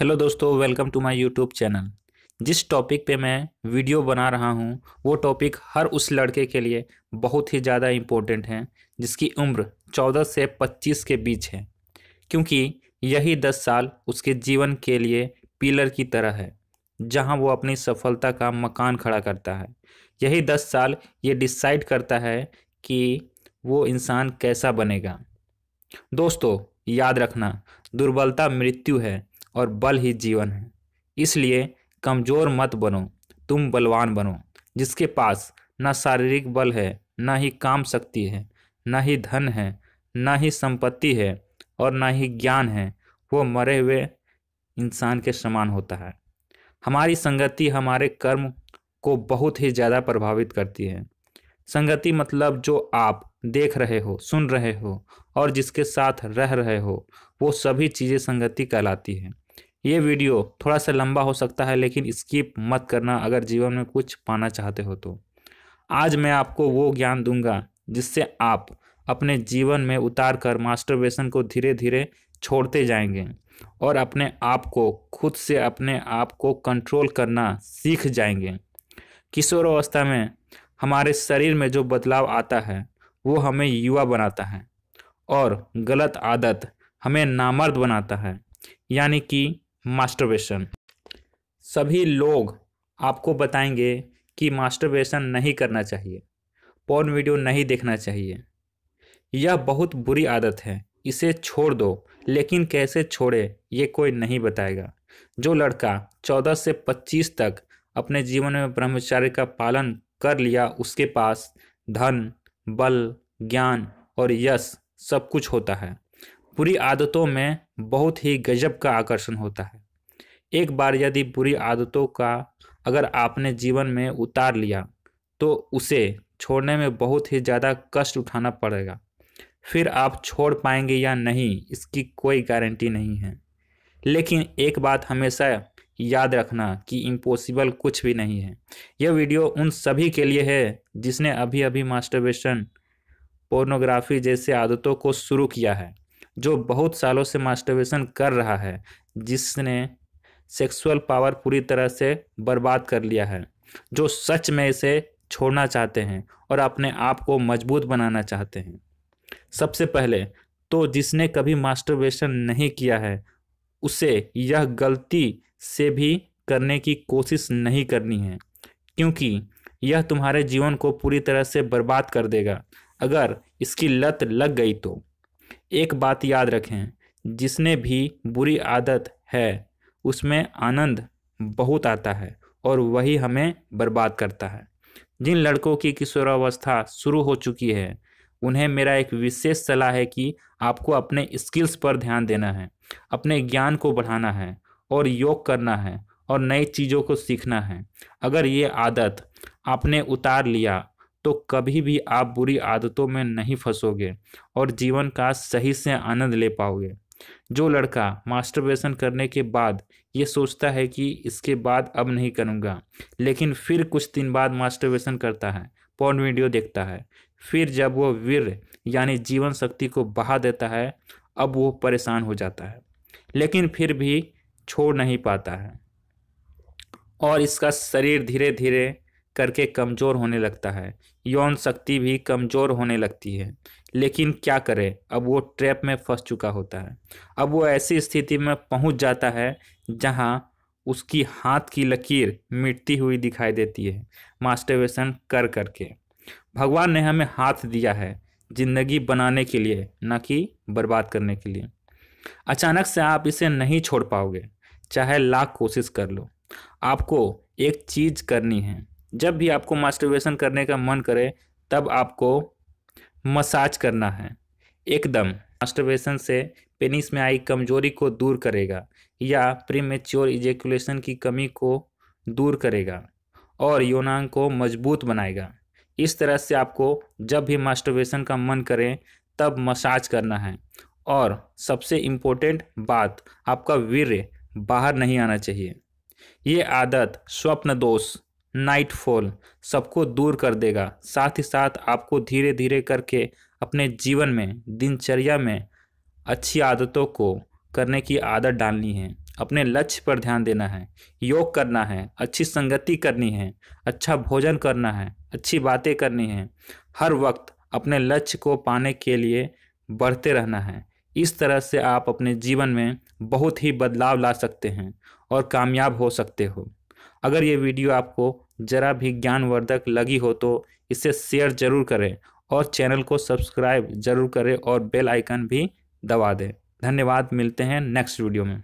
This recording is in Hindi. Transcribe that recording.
हेलो दोस्तों welcome to my YouTube channel जिस टॉपिक पे मैं वीडियो बना रहा हूँ वो टॉपिक हर उस लड़के के लिए बहुत ही ज़्यादा इम्पोर्टेंट है जिसकी उम्र 14 से 25 के बीच है क्योंकि यही 10 साल उसके जीवन के लिए पिलर की तरह है जहाँ वो अपनी सफलता का मकान खड़ा करता है यही दस साल ये डिसाइड करता है कि वो इंसान कैसा बनेगा दोस्तों याद रखना दुर्बलता मृत्यु है और बल ही जीवन है इसलिए कमज़ोर मत बनो तुम बलवान बनो जिसके पास न शारीरिक बल है न ही काम शक्ति है न ही धन है न ही संपत्ति है और न ही ज्ञान है वो मरे हुए इंसान के समान होता है हमारी संगति हमारे कर्म को बहुत ही ज़्यादा प्रभावित करती है संगति मतलब जो आप देख रहे हो सुन रहे हो और जिसके साथ रह रहे हो वो सभी चीज़ें संगति कहलाती हैं ये वीडियो थोड़ा सा लंबा हो सकता है लेकिन स्किप मत करना अगर जीवन में कुछ पाना चाहते हो तो आज मैं आपको वो ज्ञान दूंगा जिससे आप अपने जीवन में उतार कर मास्टरबेशन को धीरे धीरे छोड़ते जाएंगे और अपने आप को खुद से अपने आप को कंट्रोल करना सीख जाएंगे किशोरावस्था में हमारे शरीर में जो बदलाव आता है वो हमें युवा बनाता है और गलत आदत हमें नामर्द बनाता है यानी कि मास्टरबेशन सभी लोग आपको बताएंगे कि मास्टरबेशन नहीं करना चाहिए पॉर्न वीडियो नहीं देखना चाहिए यह बहुत बुरी आदत है इसे छोड़ दो लेकिन कैसे छोड़े ये कोई नहीं बताएगा जो लड़का 14 से 25 तक अपने जीवन में ब्रह्मचार्य का पालन कर लिया उसके पास धन बल ज्ञान और यश सब कुछ होता है बुरी आदतों में बहुत ही गजब का आकर्षण होता है एक बार यदि बुरी आदतों का अगर आपने जीवन में उतार लिया तो उसे छोड़ने में बहुत ही ज़्यादा कष्ट उठाना पड़ेगा फिर आप छोड़ पाएंगे या नहीं इसकी कोई गारंटी नहीं है लेकिन एक बात हमेशा याद रखना कि इम्पॉसिबल कुछ भी नहीं है यह वीडियो उन सभी के लिए है जिसने अभी अभी मास्टरबेशन पोर्नोग्राफी जैसे आदतों को शुरू किया है जो बहुत सालों से मास्टरबेशन कर रहा है जिसने सेक्सुअल पावर पूरी तरह से बर्बाद कर लिया है जो सच में इसे छोड़ना चाहते हैं और अपने आप को मजबूत बनाना चाहते हैं सबसे पहले तो जिसने कभी मास्टरबेशन नहीं किया है उसे यह गलती से भी करने की कोशिश नहीं करनी है क्योंकि यह तुम्हारे जीवन को पूरी तरह से बर्बाद कर देगा अगर इसकी लत लग गई तो एक बात याद रखें जिसने भी बुरी आदत है उसमें आनंद बहुत आता है और वही हमें बर्बाद करता है जिन लड़कों की किशोरावस्था शुरू हो चुकी है उन्हें मेरा एक विशेष सलाह है कि आपको अपने स्किल्स पर ध्यान देना है अपने ज्ञान को बढ़ाना है और योग करना है और नई चीज़ों को सीखना है अगर ये आदत आपने उतार लिया तो कभी भी आप बुरी आदतों में नहीं फंसोगे और जीवन का सही से आनंद ले पाओगे जो लड़का मास्टरबेशन करने के बाद ये सोचता है कि इसके बाद अब नहीं करूँगा लेकिन फिर कुछ दिन बाद मास्टरबेशन करता है पॉन वीडियो देखता है फिर जब वो वीर यानी जीवन शक्ति को बहा देता है अब वो परेशान हो जाता है लेकिन फिर भी छोड़ नहीं पाता है और इसका शरीर धीरे धीरे करके कमज़ोर होने लगता है यौन शक्ति भी कमज़ोर होने लगती है लेकिन क्या करे अब वो ट्रैप में फंस चुका होता है अब वो ऐसी स्थिति में पहुंच जाता है जहां उसकी हाथ की लकीर मिटती हुई दिखाई देती है मास्टरवेशन कर करके भगवान ने हमें हाथ दिया है ज़िंदगी बनाने के लिए न कि बर्बाद करने के लिए अचानक से आप इसे नहीं छोड़ पाओगे चाहे लाख कोशिश कर लो आपको एक चीज़ करनी है जब भी आपको मास्टरबेशन करने का मन करे तब आपको मसाज करना है एकदम मास्टरबेशन से पेनिस में आई कमजोरी को दूर करेगा या प्रीमेच्योर इजेकुलेशन की कमी को दूर करेगा और यौनांग को मजबूत बनाएगा इस तरह से आपको जब भी मास्टरबेशन का मन करें तब मसाज करना है और सबसे इम्पोर्टेंट बात आपका वीर्य बाहर नहीं आना चाहिए ये आदत स्वप्न दोष नाइटफॉल सबको दूर कर देगा साथ ही साथ आपको धीरे धीरे करके अपने जीवन में दिनचर्या में अच्छी आदतों को करने की आदत डालनी है अपने लक्ष्य पर ध्यान देना है योग करना है अच्छी संगति करनी है अच्छा भोजन करना है अच्छी बातें करनी है हर वक्त अपने लक्ष्य को पाने के लिए बढ़ते रहना है इस तरह से आप अपने जीवन में बहुत ही बदलाव ला सकते हैं और कामयाब हो सकते हो अगर ये वीडियो आपको ज़रा भी ज्ञानवर्धक लगी हो तो इसे शेयर जरूर करें और चैनल को सब्सक्राइब जरूर करें और बेल आइकन भी दबा दें धन्यवाद मिलते हैं नेक्स्ट वीडियो में